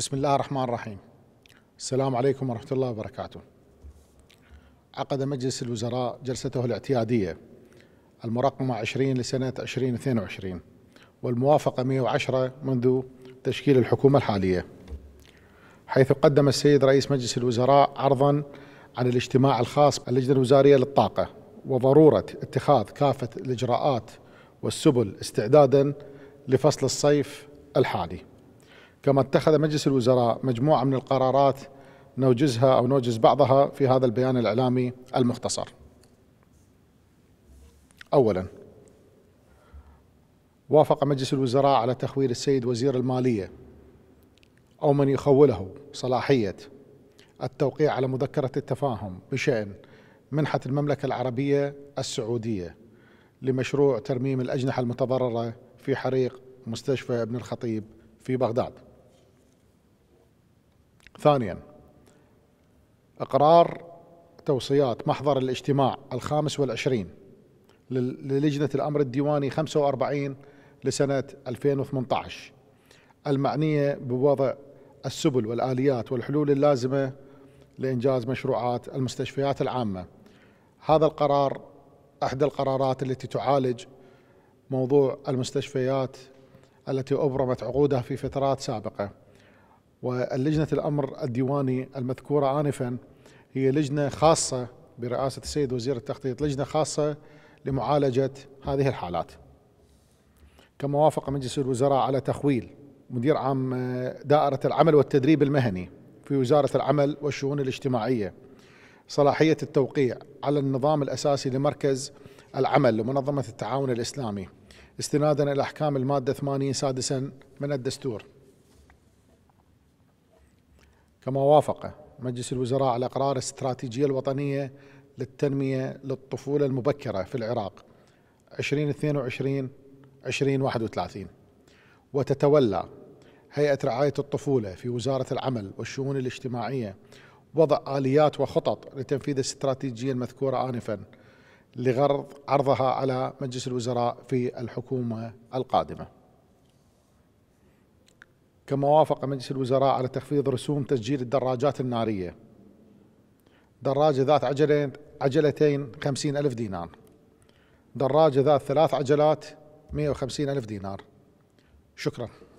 بسم الله الرحمن الرحيم السلام عليكم ورحمة الله وبركاته عقد مجلس الوزراء جلسته الاعتيادية المرقمة 20 لسنة 2022 والموافقة 110 منذ تشكيل الحكومة الحالية حيث قدم السيد رئيس مجلس الوزراء عرضا عن الاجتماع الخاص باللجنة الوزارية للطاقة وضرورة اتخاذ كافة الإجراءات والسبل استعدادا لفصل الصيف الحالي كما اتخذ مجلس الوزراء مجموعة من القرارات نوجزها أو نوجز بعضها في هذا البيان الإعلامي المختصر أولا وافق مجلس الوزراء على تخويل السيد وزير المالية أو من يخوله صلاحية التوقيع على مذكرة التفاهم بشأن منحة المملكة العربية السعودية لمشروع ترميم الأجنحة المتضررة في حريق مستشفى ابن الخطيب في بغداد ثانيا إقرار توصيات محضر الاجتماع الخامس والعشرين للجنة الأمر الديواني 45 لسنة 2018 المعنية بوضع السبل والآليات والحلول اللازمة لإنجاز مشروعات المستشفيات العامة هذا القرار احدى القرارات التي تعالج موضوع المستشفيات التي ابرمت عقودها في فترات سابقه واللجنة الأمر الديواني المذكورة آنفا هي لجنة خاصة برئاسة السيد وزير التخطيط لجنة خاصة لمعالجة هذه الحالات كما وافق مجلس الوزراء على تخويل مدير عام آه، دائرة العمل والتدريب المهني في وزارة العمل والشؤون الاجتماعية صلاحية التوقيع على النظام الأساسي لمركز العمل لمنظمة التعاون الإسلامي استنادا إلى أحكام المادة 80 سادسا من الدستور كما وافق مجلس الوزراء على قرار الاستراتيجية الوطنية للتنمية للطفولة المبكرة في العراق 2022 2031 وتتولى هيئة رعاية الطفولة في وزارة العمل والشؤون الاجتماعية وضع آليات وخطط لتنفيذ الاستراتيجية المذكورة آنفا لغرض عرضها على مجلس الوزراء في الحكومة القادمة كما وافق مجلس الوزراء على تخفيض رسوم تسجيل الدراجات النارية دراجة ذات عجلين عجلتين خمسين ألف دينار دراجة ذات ثلاث عجلات مئة وخمسين ألف دينار شكراً